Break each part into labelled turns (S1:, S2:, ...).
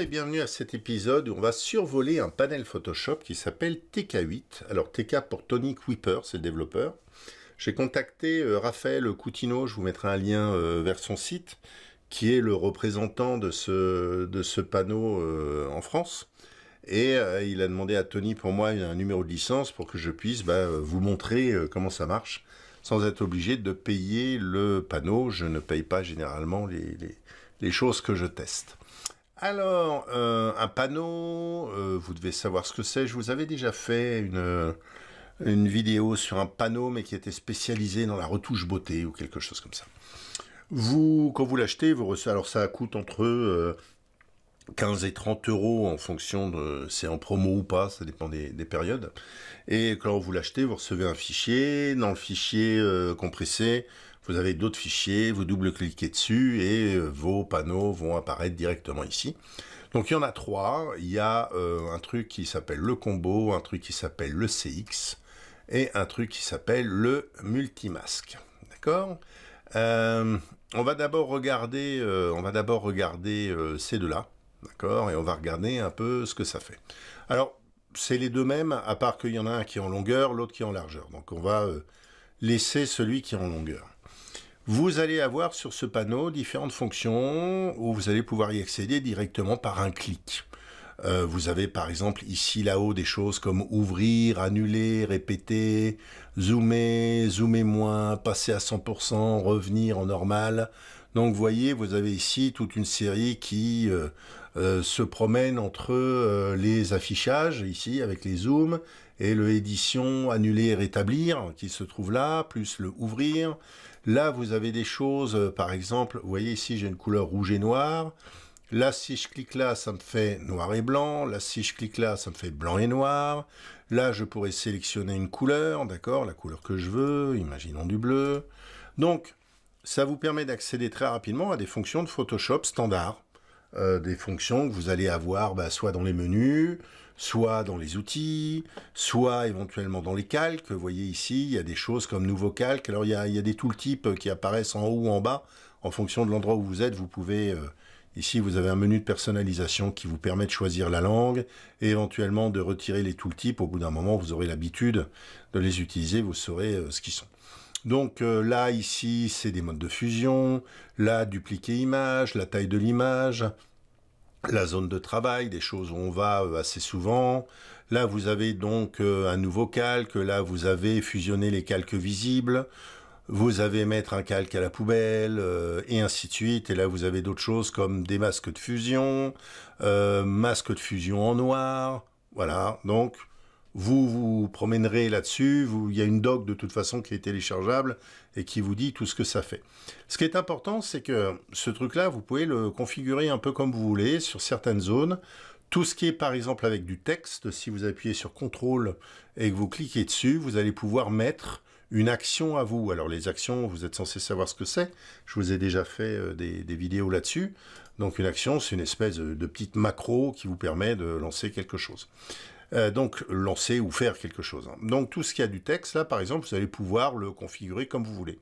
S1: et bienvenue à cet épisode où on va survoler un panel Photoshop qui s'appelle TK8. Alors TK pour Tony Kuiper, c'est le développeur. J'ai contacté euh, Raphaël Coutineau, je vous mettrai un lien euh, vers son site, qui est le représentant de ce, de ce panneau euh, en France. Et il a demandé à Tony pour moi un numéro de licence pour que je puisse bah, vous montrer comment ça marche sans être obligé de payer le panneau. Je ne paye pas généralement les, les choses que je teste. Alors, euh, un panneau, euh, vous devez savoir ce que c'est. Je vous avais déjà fait une, vidéo sur un panneau, mais qui était spécialisé dans la retouche beauté ou quelque chose comme ça. Vous, quand vous l'achetez, vous recevez. Alors, ça coûte entre 15 euh, et 30 euros en fonction de c'est en promo ou pas, ça dépend des, des périodes. Et quand vous l'achetez, vous recevez un fichier. Dans le fichier compressé, vous avez d'autres fichiers, vous double-cliquez dessus et euh, vos panneaux vont apparaître directement ici. Donc il y en a trois. Il y a euh, un truc qui s'appelle le combo, un truc qui s'appelle le CX et un truc qui s'appelle le masque D'accord euh, On va d'abord regarder, on va d'abord regarder ces deux-là. D'accord Et on va regarder un peu ce que ça fait. Alors, c'est les deux mêmes, à part qu'il y en a un qui est en longueur, l'autre qui est en largeur. Donc on va laisser celui qui est en longueur. Vous allez avoir sur ce panneau différentes fonctions où vous allez pouvoir y accéder directement par un clic. Euh, vous avez par exemple ici là-haut des choses comme ouvrir, annuler, répéter, zoomer, zoomer moins, passer à 100%, revenir en normal. Donc vous voyez, vous avez ici toute une série qui euh, euh, se promène entre les affichages, ici avec les zooms, et le édition, annuler, rétablir, qui se trouve là, plus le ouvrir, Là, vous avez des choses, euh, par exemple, vous voyez ici, j'ai une couleur rouge et noir. Là, si je clique là, ça me fait noir et blanc. Là, si je clique là, ça me fait blanc et noir. Là, je pourrais sélectionner une couleur, d'accord, la couleur que je veux, imaginons du bleu. Donc, ça vous permet d'accéder très rapidement à des fonctions de Photoshop standard. Euh, des fonctions que vous allez avoir bah, soit dans les menus, soit dans les outils, soit éventuellement dans les calques. Vous voyez ici, il y a des choses comme nouveau calque. Alors il y a, il y a des tooltips qui apparaissent en haut ou en bas. En fonction de l'endroit où vous êtes, vous pouvez... Euh, ici, vous avez un menu de personnalisation qui vous permet de choisir la langue et éventuellement de retirer les tooltips. Au bout d'un moment, vous aurez l'habitude de les utiliser, vous saurez euh, ce qu'ils sont. Donc euh, là, ici, c'est des modes de fusion, là, dupliquer image, la taille de l'image, la zone de travail, des choses où on va euh, assez souvent. Là, vous avez donc euh, un nouveau calque, là, vous avez fusionné les calques visibles, vous avez mettre un calque à la poubelle, euh, et ainsi de suite. Et là, vous avez d'autres choses comme des masques de fusion, euh, masques de fusion en noir, voilà, donc vous vous promènerez là-dessus, il y a une doc de toute façon qui est téléchargeable et qui vous dit tout ce que ça fait. Ce qui est important, c'est que ce truc-là, vous pouvez le configurer un peu comme vous voulez sur certaines zones. Tout ce qui est par exemple avec du texte, si vous appuyez sur CTRL et que vous cliquez dessus, vous allez pouvoir mettre une action à vous. Alors les actions, vous êtes censé savoir ce que c'est. Je vous ai déjà fait euh, des, vidéos là-dessus. Donc une action, c'est une espèce de petite macro qui vous permet de lancer quelque chose. Euh, donc lancer ou faire quelque chose. Hein. Donc tout ce qui a du texte, là par exemple, vous allez pouvoir le configurer comme vous voulez.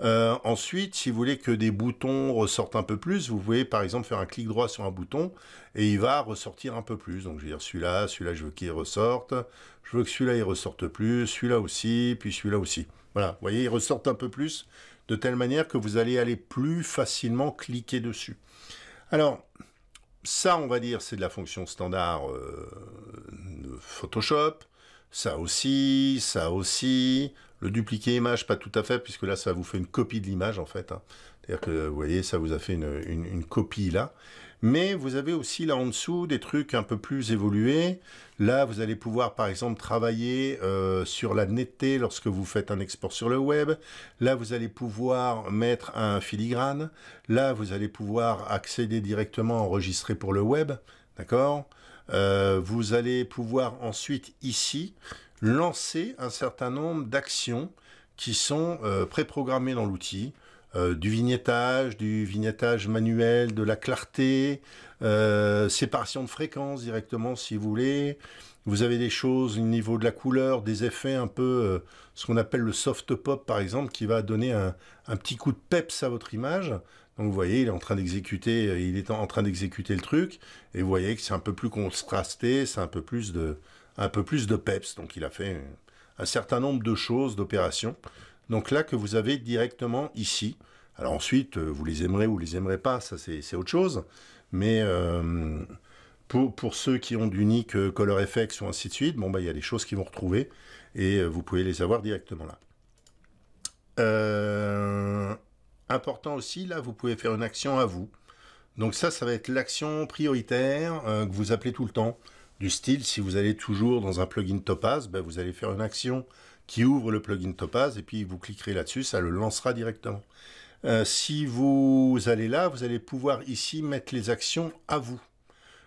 S1: Euh, ensuite, si vous voulez que des boutons ressortent un peu plus, vous pouvez par exemple faire un clic droit sur un bouton et il va ressortir un peu plus. Donc je vais dire celui-là, celui-là je veux qu'il ressorte, je veux que celui-là il ressorte plus, celui-là aussi, puis celui-là aussi. Voilà, vous voyez, il ressorte un peu plus de telle manière que vous allez aller plus facilement cliquer dessus. Alors, ça, on va dire, c'est de la fonction standard euh, de Photoshop. Ça aussi, ça aussi. Le dupliquer image, pas tout à fait, puisque là, ça vous fait une copie de l'image, en fait. Hein. C'est-à-dire que, vous voyez, ça vous a fait une, une, une copie là. Mais vous avez aussi là en dessous des trucs un peu plus évolués. Là, vous allez pouvoir par exemple travailler euh, sur la netteté lorsque vous faites un export sur le web. Là, vous allez pouvoir mettre un filigrane. Là, vous allez pouvoir accéder directement à enregistrer pour le web. D'accord euh, Vous allez pouvoir ensuite ici lancer un certain nombre d'actions qui sont euh, préprogrammées dans l'outil. Euh, du vignettage, du vignettage manuel, de la clarté, euh, séparation de fréquences directement si vous voulez. Vous avez des choses au niveau de la couleur, des effets un peu, euh, ce qu'on appelle le soft pop par exemple, qui va donner un, petit coup de peps à votre image. Donc vous voyez, il est en train d'exécuter, il est en train d'exécuter le truc, et vous voyez que c'est un peu plus contrasté, c'est un peu plus de, un peu plus de peps. Donc il a fait un certain nombre de choses, d'opérations donc là, que vous avez directement ici. Alors ensuite, euh, vous les aimerez ou les aimerez pas, ça c'est autre chose. Mais euh, pour, ceux qui ont d'unique euh, color effects ou ainsi de suite, bon, bah, il y a des choses qui vont retrouver et vous pouvez les avoir directement là. important aussi, là, vous pouvez faire une action à vous. Donc ça, ça va être l'action prioritaire que vous appelez tout le temps. Du style, si vous allez toujours dans un plugin Topaz, bah, vous allez faire une action qui ouvre le plugin Topaz et puis vous cliquerez là-dessus, ça le lancera directement. Euh, si vous allez là, vous allez pouvoir ici mettre les actions à vous.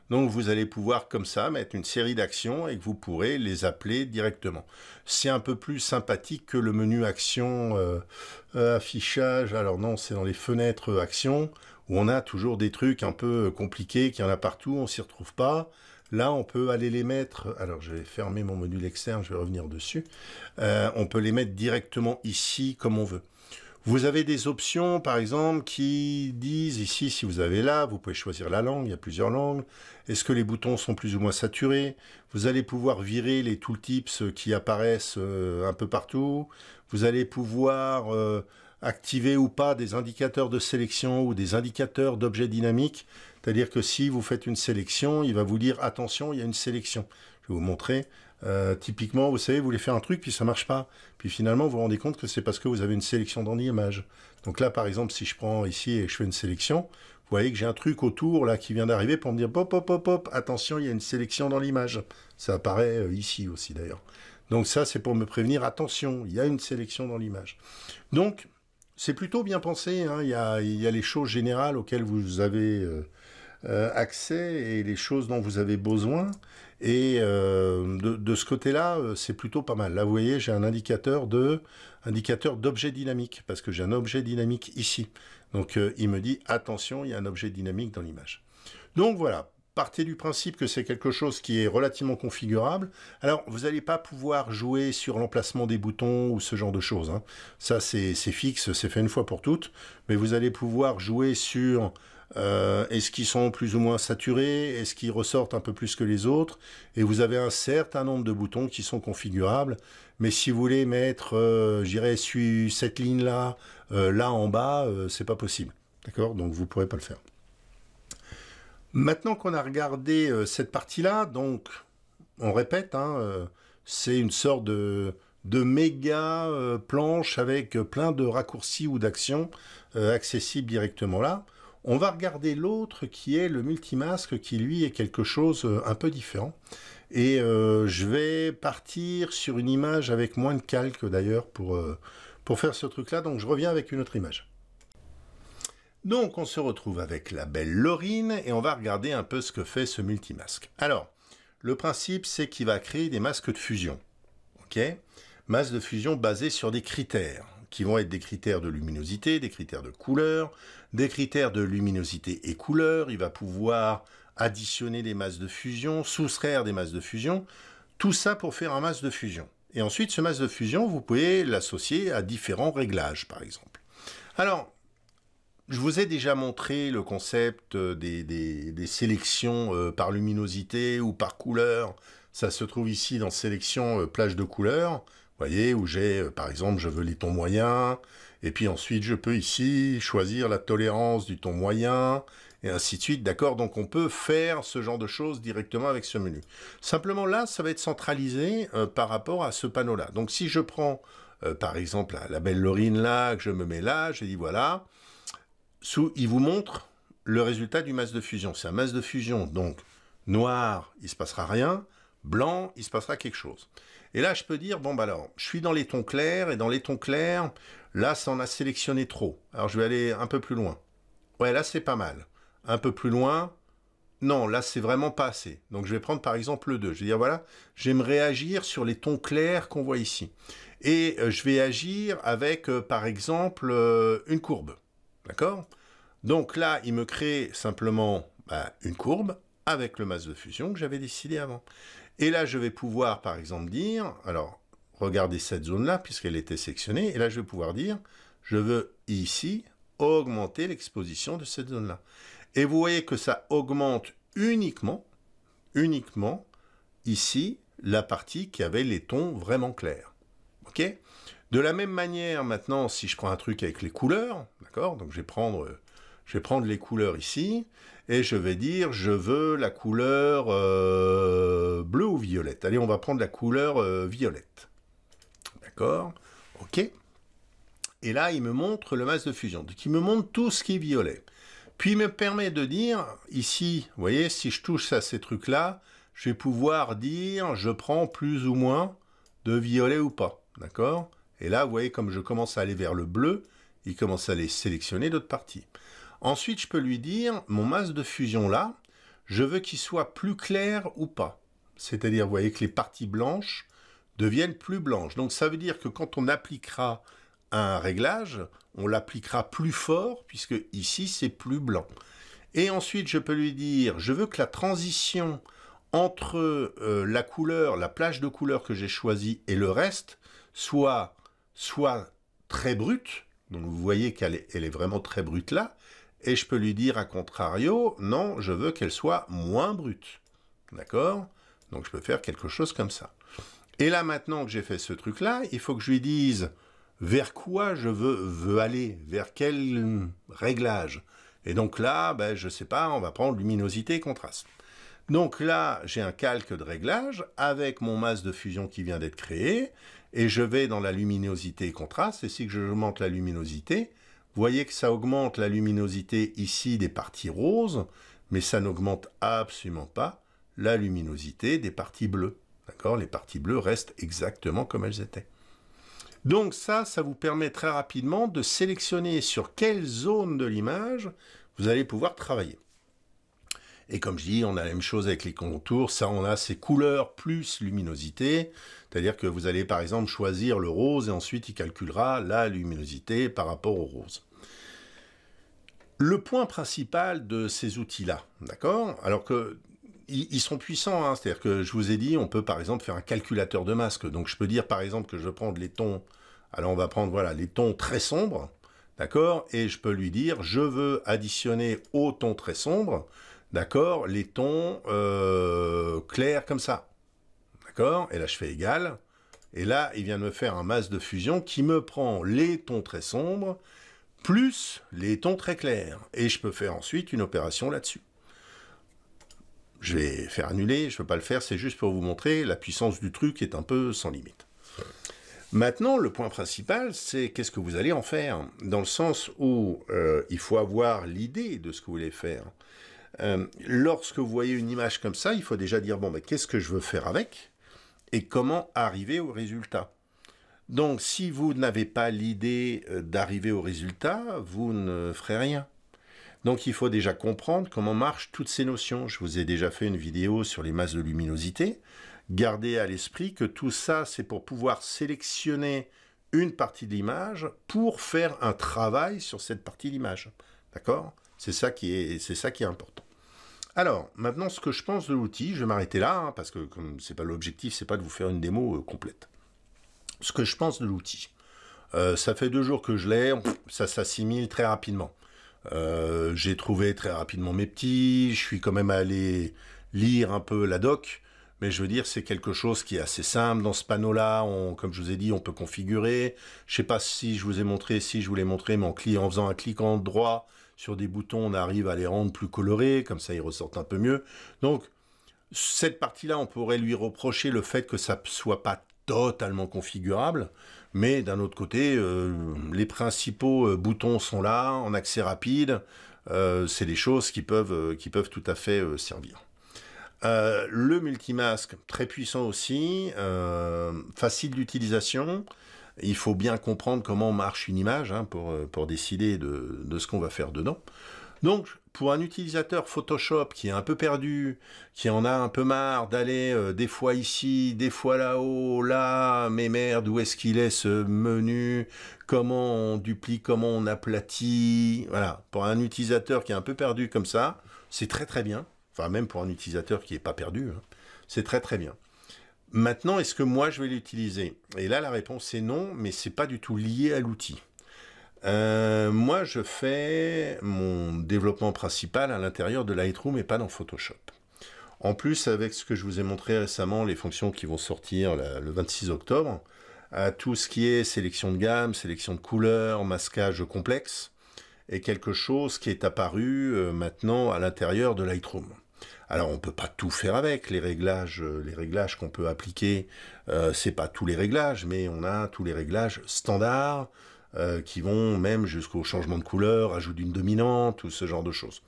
S1: Donc vous allez pouvoir comme ça mettre une série d'actions et que vous pourrez les appeler directement. C'est un peu plus sympathique que le menu action euh, euh, affichage. Alors non, c'est dans les fenêtres actions, où on a toujours des trucs un peu compliqués, qu'il y en a partout, on s'y retrouve pas. Là, on peut aller les mettre, alors je vais fermer mon module externe, je vais revenir dessus, euh, on peut les mettre directement ici comme on veut. Vous avez des options, par exemple, qui disent ici, si vous avez là, vous pouvez choisir la langue, il y a plusieurs langues. Est-ce que les boutons sont plus ou moins saturés Vous allez pouvoir virer les tooltips qui apparaissent euh, un peu partout. Vous allez pouvoir euh, activer ou pas des indicateurs de sélection ou des indicateurs d'objets dynamiques. C'est-à-dire que si vous faites une sélection, il va vous dire attention, il y a une sélection. Je vais vous montrer. Euh, typiquement, vous savez, vous voulez faire un truc, puis ça marche pas. Puis finalement, vous vous rendez compte que c'est parce que vous avez une sélection dans l'image. Donc là, par exemple, si je prends ici et je fais une sélection, vous voyez que j'ai un truc autour là qui vient d'arriver pour me dire pop, pop, pop, pop, attention, il y a une sélection dans l'image. Ça apparaît euh, ici aussi d'ailleurs. Donc ça, c'est pour me prévenir, attention, il y a une sélection dans l'image. Donc, c'est plutôt bien pensé. Hein. Il, y a, les choses générales auxquelles vous avez... Euh, euh, accès et les choses dont vous avez besoin. Et euh, de, ce côté-là, euh, c'est plutôt pas mal. Là, vous voyez, j'ai un indicateur de indicateur d'objet dynamique, parce que j'ai un objet dynamique ici. Donc, il me dit, attention, il y a un objet dynamique dans l'image. Donc, voilà. Partez du principe que c'est quelque chose qui est relativement configurable. Alors, vous n'allez pas pouvoir jouer sur l'emplacement des boutons ou ce genre de choses. Hein. Ça, c'est fixe, c'est fait une fois pour toutes. Mais vous allez pouvoir jouer sur euh, est-ce qu'ils sont plus ou moins saturés Est-ce qu'ils ressortent un peu plus que les autres Et vous avez un certain nombre de boutons qui sont configurables. Mais si vous voulez mettre, euh, je j'irai sur cette ligne-là, euh, là en bas, c'est pas possible. D'accord Donc vous pourrez pas le faire. Maintenant qu'on a regardé cette partie-là, donc on répète, hein, c'est une sorte de, de méga planche avec plein de raccourcis ou d'actions accessibles directement là. On va regarder l'autre qui est le multimasque, qui lui est quelque chose euh, un peu différent. Et euh, je vais partir sur une image avec moins de calque d'ailleurs pour, euh, pour faire ce truc-là. Donc je reviens avec une autre image. Donc on se retrouve avec la belle Lorine et on va regarder un peu ce que fait ce multimasque. Alors, le principe c'est qu'il va créer des masques de fusion. ok Masques de fusion basés sur des critères qui vont être des critères de luminosité, des critères de couleur, des critères de luminosité et couleur. Il va pouvoir additionner des masses de fusion, soustraire des masses de fusion, tout ça pour faire un masse de fusion. Et ensuite, ce masse de fusion, vous pouvez l'associer à différents réglages, par exemple. Alors, je vous ai déjà montré le concept euh, des, des sélections euh, par luminosité ou par couleur. Ça se trouve ici dans Sélection euh, plage de couleur voyez, où j'ai, euh, par exemple, je veux les tons moyens, et puis ensuite je peux ici choisir la tolérance du ton moyen, et ainsi de suite, d'accord Donc on peut faire ce genre de choses directement avec ce menu. Simplement là, ça va être centralisé euh, par rapport à ce panneau-là. Donc si je prends, euh, par exemple, la belle Lorine là, que je me mets là, je dis voilà, sous, il vous montre le résultat du masse de fusion. C'est un masse de fusion, donc noir, il se passera rien, blanc, il se passera quelque chose. Et là, je peux dire, bon, bah alors, je suis dans les tons clairs, et dans les tons clairs, là, ça en a sélectionné trop. Alors, je vais aller un peu plus loin. Ouais, là, c'est pas mal. Un peu plus loin, non, là, c'est vraiment pas assez. Donc, je vais prendre, par exemple, le 2. Je vais dire, voilà, je vais me réagir sur les tons clairs qu'on voit ici. Et euh, je vais agir avec, euh, par exemple, euh, une courbe. D'accord Donc là, il me crée simplement bah, une courbe avec le masque de fusion que j'avais décidé avant. Et là, je vais pouvoir, par exemple, dire, alors, regardez cette zone-là, puisqu'elle était sectionnée, et là, je vais pouvoir dire, je veux ici augmenter l'exposition de cette zone-là. Et vous voyez que ça augmente uniquement, uniquement, ici, la partie qui avait les tons vraiment clairs. OK De la même manière, maintenant, si je prends un truc avec les couleurs, d'accord Donc, je vais prendre euh, je vais prendre les couleurs ici et je vais dire je veux la couleur euh, bleu ou violette. Allez, on va prendre la couleur euh, violette. D'accord Ok. Et là, il me montre le masque de fusion. Donc, il me montre tout ce qui est violet. Puis, il me permet de dire, ici, vous voyez, si je touche à ces trucs-là, je vais pouvoir dire je prends plus ou moins de violet ou pas. D'accord Et là, vous voyez, comme je commence à aller vers le bleu, il commence à les sélectionner d'autres parties. Ensuite, je peux lui dire, mon masque de fusion là, je veux qu'il soit plus clair ou pas. C'est-à-dire, vous voyez que les parties blanches deviennent plus blanches. Donc ça veut dire que quand on appliquera un réglage, on l'appliquera plus fort, puisque ici c'est plus blanc. Et ensuite, je peux lui dire, je veux que la transition entre euh, la couleur, la plage de couleur que j'ai choisie et le reste soit, soit très brute, donc vous voyez qu'elle est, vraiment très brute là, et je peux lui dire à contrario, non, je veux qu'elle soit moins brute. D'accord Donc je peux faire quelque chose comme ça. Et là, maintenant que j'ai fait ce truc-là, il faut que je lui dise vers quoi je veux, aller, vers quel réglage. Et donc là, ben, je ne sais pas, on va prendre luminosité et contraste. Donc là, j'ai un calque de réglage avec mon masse de fusion qui vient d'être créé, et je vais dans la luminosité et contraste, et si je monte la luminosité, vous voyez que ça augmente la luminosité ici des parties roses, mais ça n'augmente absolument pas la luminosité des parties bleues. D'accord Les parties bleues restent exactement comme elles étaient. Donc ça, ça vous permet très rapidement de sélectionner sur quelle zone de l'image vous allez pouvoir travailler. Et comme je dis, on a la même chose avec les contours, ça on a ces couleurs plus luminosité, c'est-à-dire que vous allez par exemple choisir le rose et ensuite il calculera la luminosité par rapport au rose. Le point principal de ces outils-là, d'accord Alors que ils sont puissants, hein, c'est-à-dire que je vous ai dit, on peut par exemple faire un calculateur de masque. Donc je peux dire par exemple que je prends les tons, alors on va prendre voilà les tons très sombres, d'accord Et je peux lui dire, je veux additionner aux tons très sombres, d'accord, les tons euh, clairs comme ça, d'accord Et là je fais égal, et là il vient de me faire un masque de fusion qui me prend les tons très sombres plus les tons très clairs. Et je peux faire ensuite une opération là-dessus. Je vais faire annuler, je ne peux pas le faire, c'est juste pour vous montrer, la puissance du truc est un peu sans limite. Maintenant, le point principal, c'est qu'est-ce que vous allez en faire, dans le sens où euh, il faut avoir l'idée de ce que vous voulez faire. Euh, lorsque vous voyez une image comme ça, il faut déjà dire, bon, mais ben, qu'est-ce que je veux faire avec et comment arriver au résultat donc si vous n'avez pas l'idée euh, d'arriver au résultat, vous ne ferez rien. Donc il faut déjà comprendre comment marchent toutes ces notions. Je vous ai déjà fait une vidéo sur les masses de luminosité. Gardez à l'esprit que tout ça, c'est pour pouvoir sélectionner une partie de l'image pour faire un travail sur cette partie de l'image. D'accord C'est ça, qui est, ça qui est important. Alors, maintenant, ce que je pense de l'outil, je vais m'arrêter là, hein, parce que l'objectif, c'est pas l'objectif, c'est pas de vous faire une démo euh, complète ce que je pense de l'outil. Euh, ça fait deux jours que je l'ai, ça s'assimile très rapidement. Euh, j'ai trouvé très rapidement mes petits, je suis quand même allé lire un peu la doc, mais je veux dire, c'est quelque chose qui est assez simple. Dans ce panneau-là, comme je vous ai dit, on peut configurer. Je sais pas si je vous ai montré, si je voulais montrer, montré, mais en, faisant un clic en droit sur des boutons, on arrive à les rendre plus colorés, comme ça ils ressortent un peu mieux. Donc, cette partie-là, on pourrait lui reprocher le fait que ça ne soit pas totalement configurable. Mais d'un autre côté, euh, les principaux euh, boutons sont là, en accès rapide. Euh, c'est des choses qui peuvent, qui peuvent tout à fait servir. le multimasque, très puissant aussi, facile d'utilisation. Il faut bien comprendre comment marche une image hein, pour, pour décider de, de ce qu'on va faire dedans. Donc, pour un utilisateur Photoshop qui est un peu perdu, qui en a un peu marre d'aller euh, des fois ici, des fois là-haut, là, mais merde, où est-ce qu'il est ce menu Comment on duplique Comment on aplatit Voilà, pour un utilisateur qui est un peu perdu comme ça, c'est très très bien. Enfin, même pour un utilisateur qui n'est pas perdu, hein. c'est très très bien. Maintenant, est-ce que moi je vais l'utiliser Et là, la réponse est non, mais c'est pas du tout lié à l'outil. Euh, moi, je fais mon développement principal à l'intérieur de Lightroom et pas dans Photoshop. En plus, avec ce que je vous ai montré récemment, les fonctions qui vont sortir le 26 octobre, à tout ce qui est sélection de gamme, sélection de couleurs, masquage complexe, est quelque chose qui est apparu euh, maintenant à l'intérieur de Lightroom. Alors on ne peut pas tout faire avec les réglages, euh, les réglages qu'on peut appliquer, euh, n'est pas tous les réglages, mais on a tous les réglages standards euh, qui vont même jusqu'au changement de couleur, ajout d'une dominante ou ce genre de choses.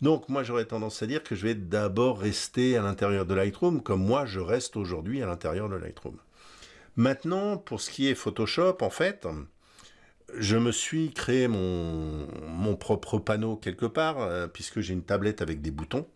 S1: Donc moi j'aurais tendance à dire que je vais d'abord rester à l'intérieur de Lightroom comme moi je reste aujourd'hui à l'intérieur de Lightroom. Maintenant, pour ce qui est Photoshop, en fait, je me suis créé mon, propre panneau quelque part, euh, puisque j'ai une tablette avec des boutons.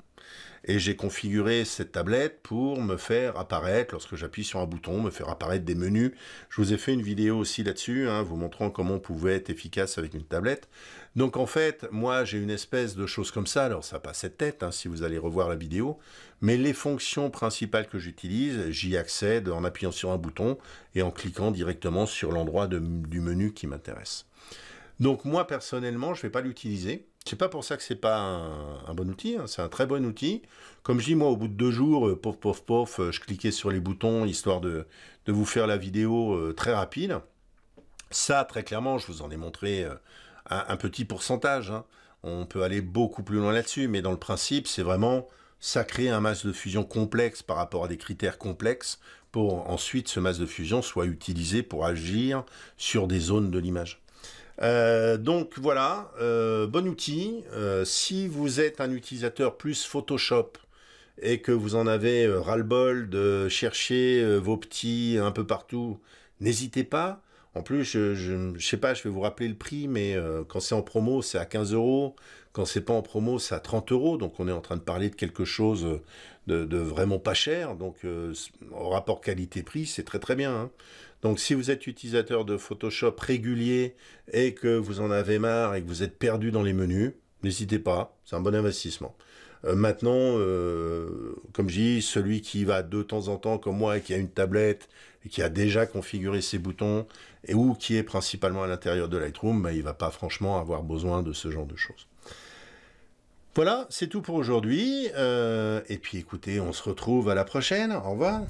S1: Et j'ai configuré cette tablette pour me faire apparaître, lorsque j'appuie sur un bouton, me faire apparaître des menus. Je vous ai fait une vidéo aussi là-dessus, hein, vous montrant comment on pouvait être efficace avec une tablette. Donc en fait, moi j'ai une espèce de chose comme ça, alors ça passe cette tête hein, si vous allez revoir la vidéo, mais les fonctions principales que j'utilise, j'y accède en appuyant sur un bouton et en cliquant directement sur l'endroit du menu qui m'intéresse. Donc moi personnellement, je ne vais pas l'utiliser, c'est pas pour ça que c'est pas un, bon outil, hein. c'est un très bon outil. Comme je dis, moi, au bout de deux jours, euh, pof, pof, pof, euh, je cliquais sur les boutons histoire de, vous faire la vidéo euh, très rapide. Ça, très clairement, je vous en ai montré un, petit pourcentage. Hein. On peut aller beaucoup plus loin là-dessus, mais dans le principe, c'est vraiment ça crée un masse de fusion complexe par rapport à des critères complexes pour ensuite ce masse de fusion soit utilisé pour agir sur des zones de l'image. Euh, donc voilà, euh, bon outil. Euh, si vous êtes un utilisateur plus Photoshop et que vous en avez ras-le-bol de chercher vos petits un peu partout, n'hésitez pas. En plus, je ne sais pas, je vais vous rappeler le prix, mais quand c'est en promo, c'est à 15 euros. Quand c'est pas en promo, c'est à 30 euros. Donc on est en train de parler de quelque chose de, vraiment pas cher. Donc au rapport qualité-prix, c'est très très bien. Hein. Donc si vous êtes utilisateur de Photoshop régulier et que vous en avez marre et que vous êtes perdu dans les menus, n'hésitez pas, c'est un bon investissement. Euh, maintenant, euh, comme je dis, celui qui va de temps en temps comme moi et qui a une tablette et qui a déjà configuré ses boutons et ou qui est principalement à l'intérieur de Lightroom, il bah, il va pas franchement avoir besoin de ce genre de choses. Voilà, c'est tout pour aujourd'hui. Euh, et puis écoutez, on se retrouve à la prochaine. Au revoir.